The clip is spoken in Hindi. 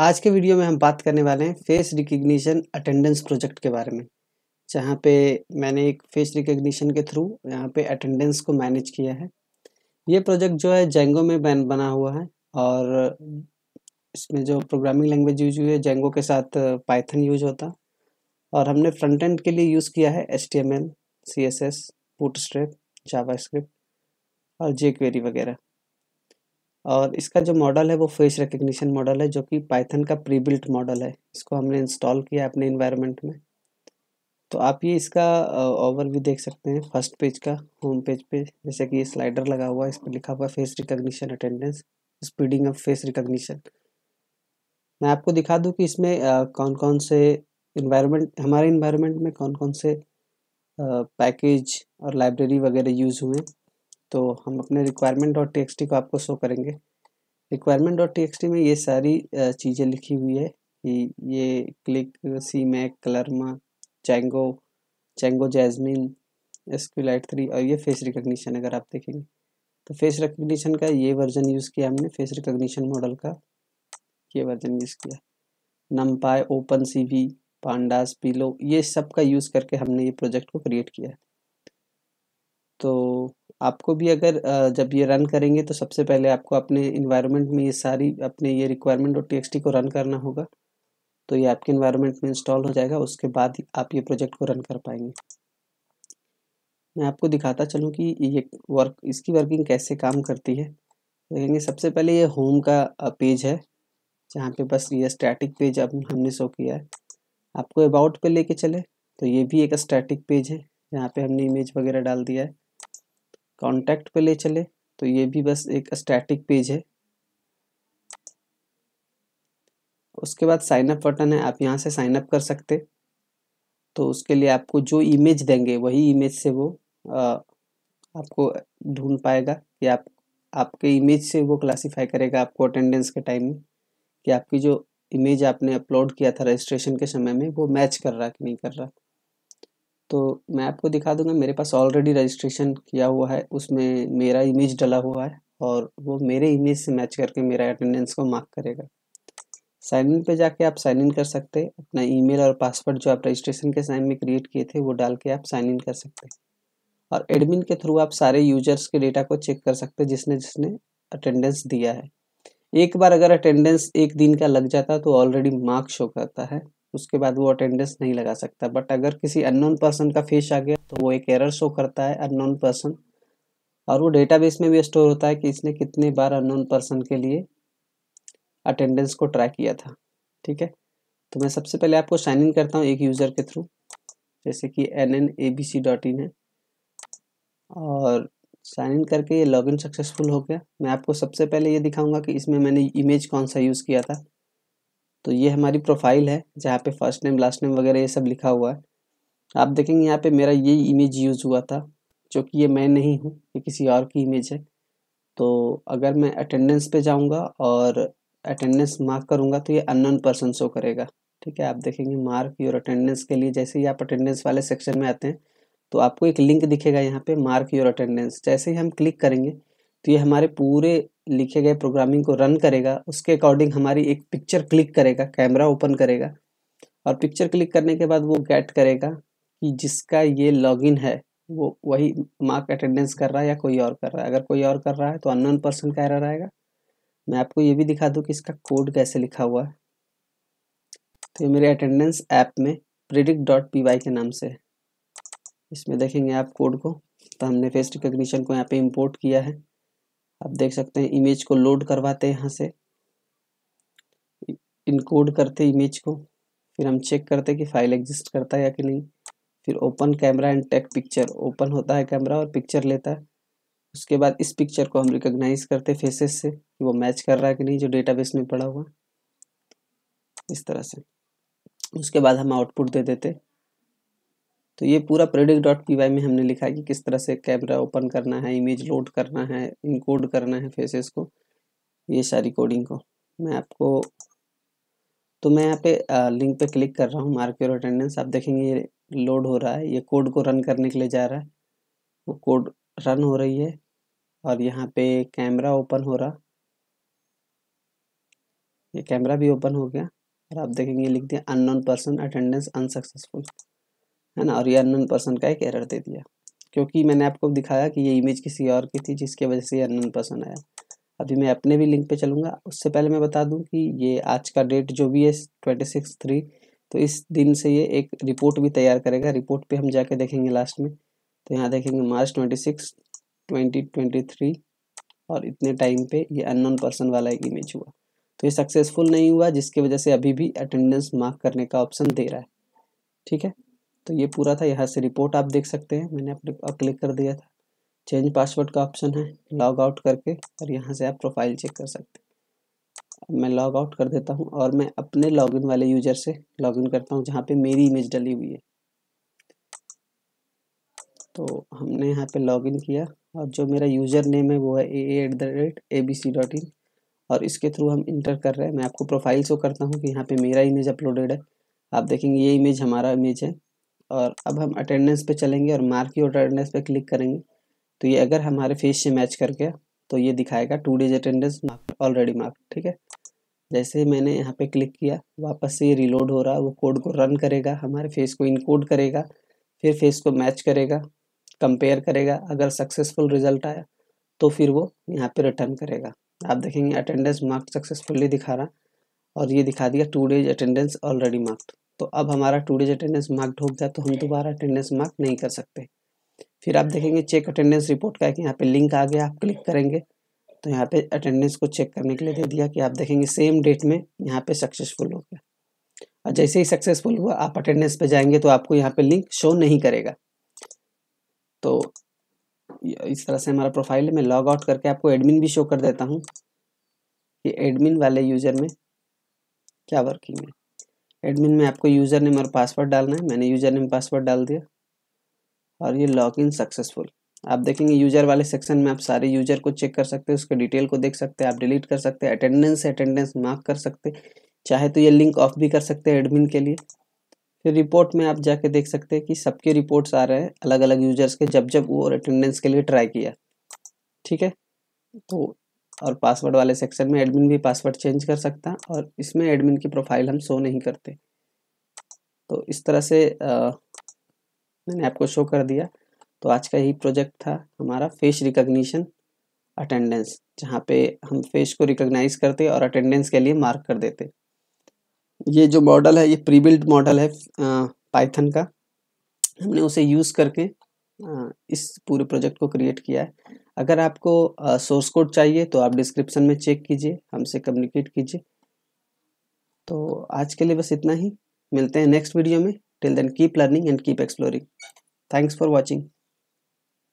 आज के वीडियो में हम बात करने वाले हैं फेस रिकग्निशन अटेंडेंस प्रोजेक्ट के बारे में जहाँ पे मैंने एक फेस रिकग्निशन के थ्रू यहाँ पे अटेंडेंस को मैनेज किया है ये प्रोजेक्ट जो है जेंगो में बैन बना हुआ है और इसमें जो प्रोग्रामिंग लैंग्वेज यूज हुई है जेंगो के साथ पाइथन यूज होता और हमने फ्रंट एंड के लिए यूज़ किया है H T M L C S S bootstrap JavaScript और जे क्वेरी वगैरह और इसका जो मॉडल है वो फेस रिकग्निशन मॉडल है जो कि पाइथन का प्रीबिल्ट मॉडल है इसको हमने इंस्टॉल किया अपने इन्वायरमेंट में तो आप ये इसका ओवर भी देख सकते हैं फर्स्ट पेज का होम पेज पे जैसे कि ये स्लाइडर लगा हुआ है इस पर लिखा हुआ है face recognition attendance speeding of face recognition मैं आपको दिखा दूँ कि इसमें कौन कौन से इन्वायरमेंट हमारे इन्वायरमेंट में कौन कौन से पैकेज और लाइब्रेरी वगैरह यूज़ हुए हैं तो हम अपने रिक्वायरमेंट डॉट टी को आपको शो करेंगे रिक्वायरमेंट डॉट टी में ये सारी चीज़ें लिखी हुई है कि ये click CMake colorama Django Django jasmine SQLite three और ये फेस रिकग्निशन अगर आप देखेंगे तो फेस रिकग्निशन का ये वर्जन यूज़ किया हमने फेस रिकग्निशन मॉडल का ये वर्जन यूज़ किया NumPy open C V pandas Pillow ये सब का यूज़ करके हमने ये प्रोजेक्ट को क्रिएट किया तो आपको भी अगर जब ये रन करेंगे तो सबसे पहले आपको अपने इन्वायरमेंट में ये सारी अपने ये रिक्वायरमेंट और टी को रन करना होगा तो ये आपके इन्वायरमेंट में इंस्टॉल हो जाएगा उसके बाद आप ये प्रोजेक्ट को रन कर पाएंगे मैं आपको दिखाता चलूँ कि ये वर्क इसकी वर्किंग कैसे काम करती है देखेंगे सबसे पहले ये होम का पेज है जहाँ पे बस ये स्टैटिक पेज अब हमने शो किया है आपको अबाउट पे लेके चले तो ये भी एक स्टैटिक पेज है जहाँ पे हमने इमेज वगैरह डाल दिया है कॉन्टैक्ट पे ले चले तो ये भी बस एक स्टैटिक पेज है उसके बाद साइनअप बटन है आप यहाँ से साइन अप कर सकते तो उसके लिए आपको जो इमेज देंगे वही इमेज से वो आ, आपको ढूंढ पाएगा कि आप आपके इमेज से वो क्लासिफाई करेगा आपको अटेंडेंस के टाइम में कि आपकी जो इमेज आपने अपलोड किया था रजिस्ट्रेशन के समय में वो मैच कर रहा कि नहीं कर रहा तो मैं आपको दिखा दूंगा मेरे पास ऑलरेडी रजिस्ट्रेशन किया हुआ है उसमें मेरा इमेज डला हुआ है और वो मेरे इमेज से मैच करके मेरा अटेंडेंस को मार्क करेगा साइन इन पे जाके आप साइन इन कर सकते हैं अपना ईमेल और पासवर्ड जो आप रजिस्ट्रेशन के साइन में क्रिएट किए थे वो डाल के आप साइन इन कर सकते हैं और एडमिन के थ्रू आप सारे यूजर्स के डेटा को चेक कर सकते हैं जिसने जिसने अटेंडेंस दिया है एक बार अगर अटेंडेंस एक दिन का लग जाता तो ऑलरेडी मार्क शो करता है उसके बाद वो अटेंडेंस नहीं लगा सकता बट अगर किसी अननोन पर्सन का फेस आ गया तो वो एक एरर शो करता है अननोन पर्सन और वो डेटाबेस में भी स्टोर होता है कि इसने कितने बार अननोन पर्सन के लिए अटेंडेंस को ट्रैक किया था ठीक है तो मैं सबसे पहले आपको साइन इन करता हूँ एक यूज़र के थ्रू जैसे कि N N A B C dot in है और साइन इन करके ये लॉगिन सक्सेसफुल हो गया मैं आपको सबसे पहले ये दिखाऊंगा कि इसमें मैंने इमेज कौन सा यूज़ किया था तो ये हमारी प्रोफाइल है जहाँ पे फर्स्ट नेम लास्ट नेम वगैरह ये सब लिखा हुआ है आप देखेंगे यहाँ पे मेरा ये इमेज यूज़ हुआ था जो कि ये मैं नहीं हूँ ये किसी और की इमेज है तो अगर मैं अटेंडेंस पे जाऊँगा और अटेंडेंस मार्क करूँगा तो ये अननोन पर्सन शो करेगा ठीक है आप देखेंगे मार्क योर अटेंडेंस के लिए जैसे ही आप अटेंडेंस वाले सेक्शन में आते हैं तो आपको एक लिंक दिखेगा यहाँ पे मार्क योर अटेंडेंस जैसे ही हम क्लिक करेंगे तो ये हमारे पूरे लिखे गए प्रोग्रामिंग को रन करेगा उसके अकॉर्डिंग हमारी एक पिक्चर क्लिक करेगा कैमरा ओपन करेगा और पिक्चर क्लिक करने के बाद वो गेट करेगा कि जिसका ये लॉगिन है वो वही मार्क अटेंडेंस कर रहा है या कोई और कर रहा है अगर कोई और कर रहा है तो अननोन पर्सन का एरर आएगा मैं आपको ये भी दिखा दूँ कि इसका कोड कैसे लिखा हुआ है तो ये मेरे अटेंडेंस ऐप में प्रिडिक्ट डॉट पी वाई के नाम से है इसमें देखेंगे आप कोड को तो हमने फेस रिकग्निशन को यहाँ पे इंपोर्ट किया है आप देख सकते हैं इमेज को लोड करवाते हैं यहाँ से इनकोड करते इमेज को फिर हम चेक करते कि फाइल एग्जिस्ट करता है या कि नहीं फिर open camera and take picture open होता है कैमरा और पिक्चर लेता है उसके बाद इस पिक्चर को हम रिकग्नाइज करते फेसेस से कि वो मैच कर रहा है कि नहीं जो डेटाबेस में पड़ा हुआ इस तरह से उसके बाद हम आउटपुट दे देते तो ये पूरा प्रोडिक्ट डॉट पी में हमने लिखा है कि किस तरह से कैमरा ओपन करना है इमेज लोड करना है इनकोड करना है फेसेस को ये सारी कोडिंग को मैं आपको तो मैं यहाँ पे लिंक पे क्लिक कर रहा हूँ मार्क योर अटेंडेंस आप देखेंगे ये लोड हो रहा है ये कोड को रन करने के लिए जा रहा है वो कोड रन हो रही है और यहाँ पे कैमरा ओपन हो रहा ये कैमरा भी ओपन हो गया और आप देखेंगे लिख दिया अननोन पर्सन अटेंडेंस अनसक्सेसफुल है ना और ये अनन पर्सन का एक एरर दे दिया क्योंकि मैंने आपको दिखाया कि ये इमेज किसी और की थी जिसकी वजह से ये अननोन पर्सन आया अभी मैं अपने भी लिंक पे चलूँगा उससे पहले मैं बता दूँ कि ये आज का डेट जो भी है ट्वेंटी सिक्स थ्री तो इस दिन से ये एक रिपोर्ट भी तैयार करेगा रिपोर्ट पे हम जाके देखेंगे लास्ट में तो यहाँ देखेंगे March twenty six twenty twenty three और इतने टाइम पे ये अननोन पर्सन वाला एक इमेज हुआ तो ये सक्सेसफुल नहीं हुआ जिसकी वजह से अभी भी अटेंडेंस मार्क करने का ऑप्शन दे रहा है ठीक है तो ये पूरा था यहाँ से रिपोर्ट आप देख सकते हैं मैंने अपने क्लिक कर दिया था चेंज पासवर्ड का ऑप्शन है लॉग आउट करके और यहाँ से आप प्रोफाइल चेक कर सकते हैं मैं लॉग आउट कर देता हूँ और मैं अपने लॉगिन वाले यूजर से लॉगिन करता हूँ जहाँ पे मेरी इमेज डली हुई है तो हमने यहाँ पे लॉगिन किया और जो मेरा यूजर नेम है वो है A at the rate A B C dot in और इसके थ्रू हम इंटर कर रहे हैं मैं आपको प्रोफाइल शो करता हूँ कि यहाँ पे मेरा इमेज अपलोडेड है आप देखेंगे ये इमेज हमारा इमेज है और अब हम अटेंडेंस पे चलेंगे और मार्क योर अटेंडेंस पे क्लिक करेंगे तो ये अगर हमारे फेस से मैच करके तो ये दिखाएगा two days attendance mark already mark ठीक है जैसे ही मैंने यहाँ पे क्लिक किया वापस से ये रिलोड हो रहा है वो कोड को रन करेगा हमारे फेस को इनकोड करेगा फिर फेस को मैच करेगा कंपेयर करेगा अगर सक्सेसफुल रिजल्ट आया तो फिर वो यहाँ पे रिटर्न करेगा आप देखेंगे अटेंडेंस मार्क सक्सेसफुली दिखा रहा और ये दिखा दिया two days attendance already marked तो अब हमारा टू डेज अटेंडेंस मार्क ढूंढ गया तो हम दोबारा अटेंडेंस मार्क नहीं कर सकते फिर आप देखेंगे चेक अटेंडेंस रिपोर्ट का एक यहाँ पे लिंक आ गया आप क्लिक करेंगे तो यहाँ पे अटेंडेंस को चेक करने के लिए दे दिया कि आप देखेंगे सेम डेट में यहाँ पे सक्सेसफुल हो गया और जैसे ही सक्सेसफुल हुआ आप अटेंडेंस पे जाएंगे तो आपको यहाँ पे लिंक शो नहीं करेगा तो इस तरह से हमारा प्रोफाइल है मैं लॉग आउट करके आपको एडमिन भी शो कर देता हूँ कि एडमिन वाले यूज़र में क्या वर्किंग है एडमिन में आपको यूज़र नेम और पासवर्ड डालना है मैंने यूज़र नेम पासवर्ड डाल दिया और ये लॉग इन सक्सेसफुल आप देखेंगे यूज़र वाले सेक्शन में आप सारे यूज़र को चेक कर सकते हैं उसके डिटेल को देख सकते हैं आप डिलीट कर सकते हैं अटेंडेंस अटेंडेंस मार्क कर सकते चाहे तो ये लिंक ऑफ भी कर सकते हैं एडमिन के लिए फिर रिपोर्ट में आप जाके देख सकते हैं कि सबके रिपोर्ट्स आ रहे हैं अलग अलग यूजर्स के जब जब वो अटेंडेंस के लिए ट्राई किया ठीक है तो और पासवर्ड वाले सेक्शन में एडमिन भी पासवर्ड चेंज कर सकता और इसमें एडमिन की प्रोफाइल हम शो नहीं करते तो इस तरह से आ, मैंने आपको शो कर दिया तो आज का यही प्रोजेक्ट था हमारा फेस रिकग्निशन अटेंडेंस जहाँ पे हम फेस को रिकग्नाइज करते और अटेंडेंस के लिए मार्क कर देते ये जो मॉडल है ये प्री बिल्ड मॉडल है पाइथन का हमने उसे यूज़ करके आ, इस पूरे प्रोजेक्ट को क्रिएट किया है अगर आपको सोर्स कोड चाहिए तो आप डिस्क्रिप्शन में चेक कीजिए हमसे कम्युनिकेट कीजिए तो आज के लिए बस इतना ही मिलते हैं नेक्स्ट वीडियो में till then keep learning and keep exploring thanks for watching